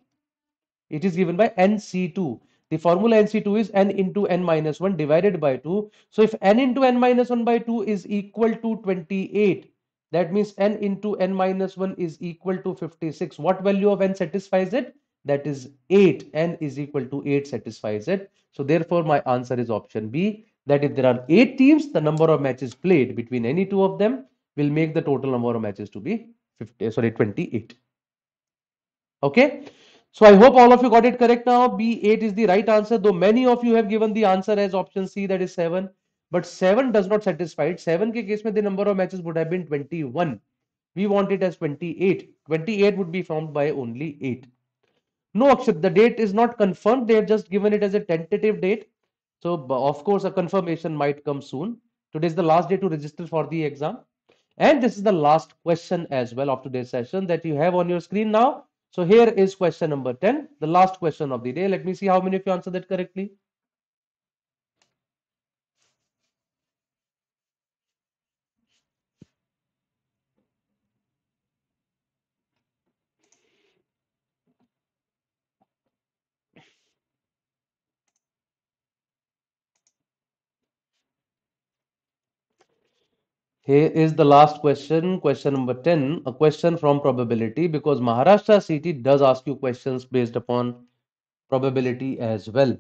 It is given by NC2. The formula NC2 is n into n minus 1 divided by 2. So if n into n minus 1 by 2 is equal to 28, that means n into n minus 1 is equal to 56. What value of n satisfies it? That is 8. n is equal to 8 satisfies it. So therefore my answer is option B that if there are 8 teams, the number of matches played between any two of them will make the total number of matches to be 50, sorry 28. Okay. So I hope all of you got it correct now. B8 is the right answer, though many of you have given the answer as option C, that is 7. But 7 does not satisfy it. 7 ke case mein the number of matches would have been 21. We want it as 28. 28 would be found by only 8. No, Akshat, the date is not confirmed. They have just given it as a tentative date. So, of course, a confirmation might come soon. Today is the last day to register for the exam. And this is the last question as well of today's session that you have on your screen now. So here is question number 10, the last question of the day. Let me see how many of you answer that correctly. is the last question, question number 10, a question from probability because Maharashtra CT does ask you questions based upon probability as well.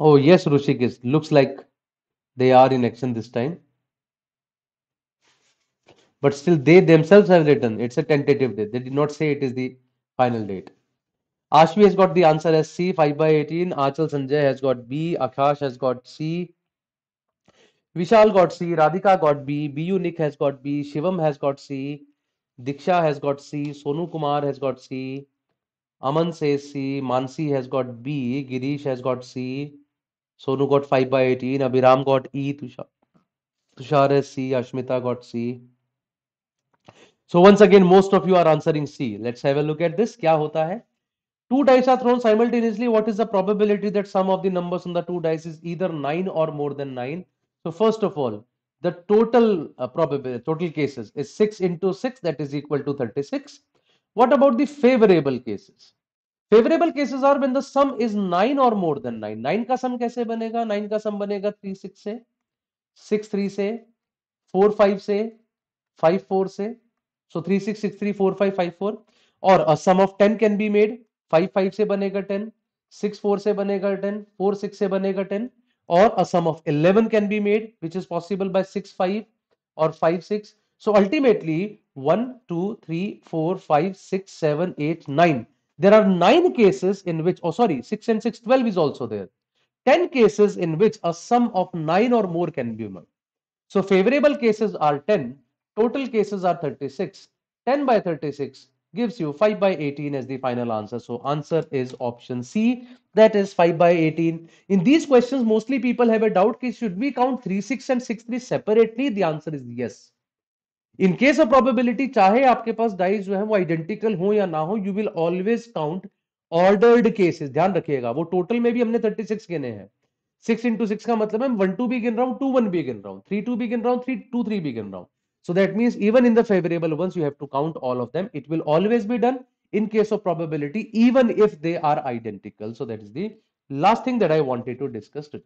Oh, yes, Rushikesh. Looks like they are in action this time. But still, they themselves have written it's a tentative date. They did not say it is the final date. Ashvi has got the answer as C, 5 by 18. Achal Sanjay has got B. Akash has got C. Vishal got C. Radhika got B. BU Nick has got B. Shivam has got C. Diksha has got C. Sonu Kumar has got C. Aman says C. Mansi has got B. Girish has got C. Sonu got 5 by 18. Abhiram got E. Tushar, Tushar is C. Ashmita got C. So once again, most of you are answering C. Let's have a look at this. Kya hota hai? Two dice are thrown simultaneously. What is the probability that some of the numbers on the two dice is either 9 or more than 9? So first of all, the total uh, probability, total cases is 6 into 6 that is equal to 36. What about the favorable cases? Favourable cases are when the sum is nine और more then nine nine का सम कैसे बनेगा nine का sum बनेगा three six से six three से four five से five four से so three six six three four five five four और sum of ten can be made five five से बनेगा टेन सिक्स फोर से बनेगा टेन फोर सिक्स से बनेगा टेन और a of eleven can be made which is possible possible by five 5 or 5 6 so ultimately 1 2 3 4 5 6 7 8 There are nine cases in which, oh sorry, six and six, twelve is also there. 10 cases in which a sum of nine or more can be made. So favorable cases are 10, total cases are 36. 10 by 36 gives you 5 by 18 as the final answer. So answer is option C, that is 5 by 18. In these questions, mostly people have a doubt, should we count 3, 6 and 6, 3 separately? The answer is yes. In case of probability चाहे आपके पास dies जो है वो identical हो या ना हो you will always count ordered cases ध्यान रखिएगा वो टोटल में भी हमने थर्टी सिक्स गिने हैं सिक्स इंटू सिक्स का मतलब वन टू भी गिन रहा हूं टू वन भी गिन रहा हूं थ्री टू भी गिन रहा हूं थ्री टू थ्री भी गिन रहा हूं so that mean even in the favourable ones you have to count all of them it will always be done in case of probability even if they are identical so that is the last thing that I wanted to discuss to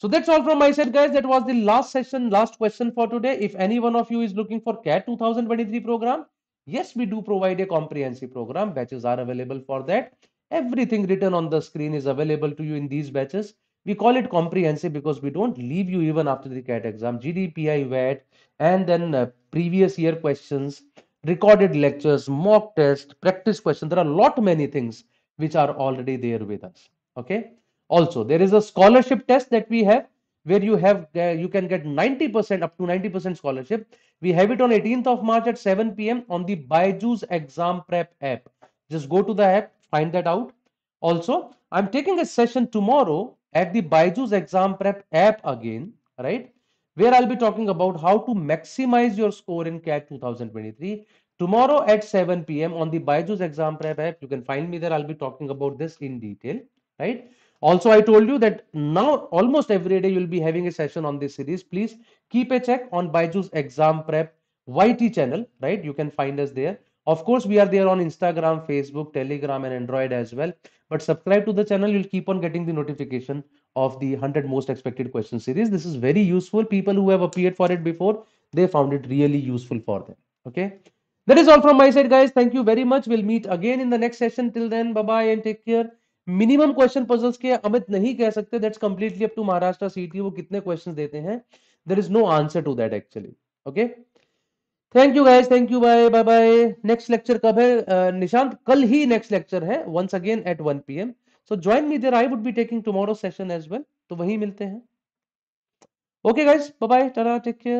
So that's all from my side guys. That was the last session, last question for today. If any one of you is looking for CAT 2023 program, yes, we do provide a comprehensive program. Batches are available for that. Everything written on the screen is available to you in these batches. We call it comprehensive because we don't leave you even after the CAT exam. GDPI, VAT, and then uh, previous year questions, recorded lectures, mock test, practice questions. There are a lot many things which are already there with us. Okay also there is a scholarship test that we have where you have uh, you can get 90% up to 90% scholarship we have it on 18th of march at 7 p.m on the byju's exam prep app just go to the app find that out also i'm taking a session tomorrow at the byju's exam prep app again right where i'll be talking about how to maximize your score in cat 2023 tomorrow at 7 p.m on the byju's exam prep app you can find me there i'll be talking about this in detail right also, I told you that now almost every day you'll be having a session on this series. Please keep a check on Baiju's exam prep YT channel, right? You can find us there. Of course, we are there on Instagram, Facebook, Telegram, and Android as well. But subscribe to the channel. You'll keep on getting the notification of the 100 most expected question series. This is very useful. People who have appeared for it before, they found it really useful for them. Okay. That is all from my side, guys. Thank you very much. We'll meet again in the next session. Till then, bye bye and take care. Minimum question puzzles के अमित नहीं कह सकते that's completely up to Maharashtra CET वो कितने question देते हैं there is no answer to that actually okay thank you guys thank you bye bye bye next lecture कब है निशांत कल ही नेक्स्ट लेक्चर है once again at one P M so join me there I would be taking tomorrow session as well तो वही मिलते हैं okay guys bye bye take care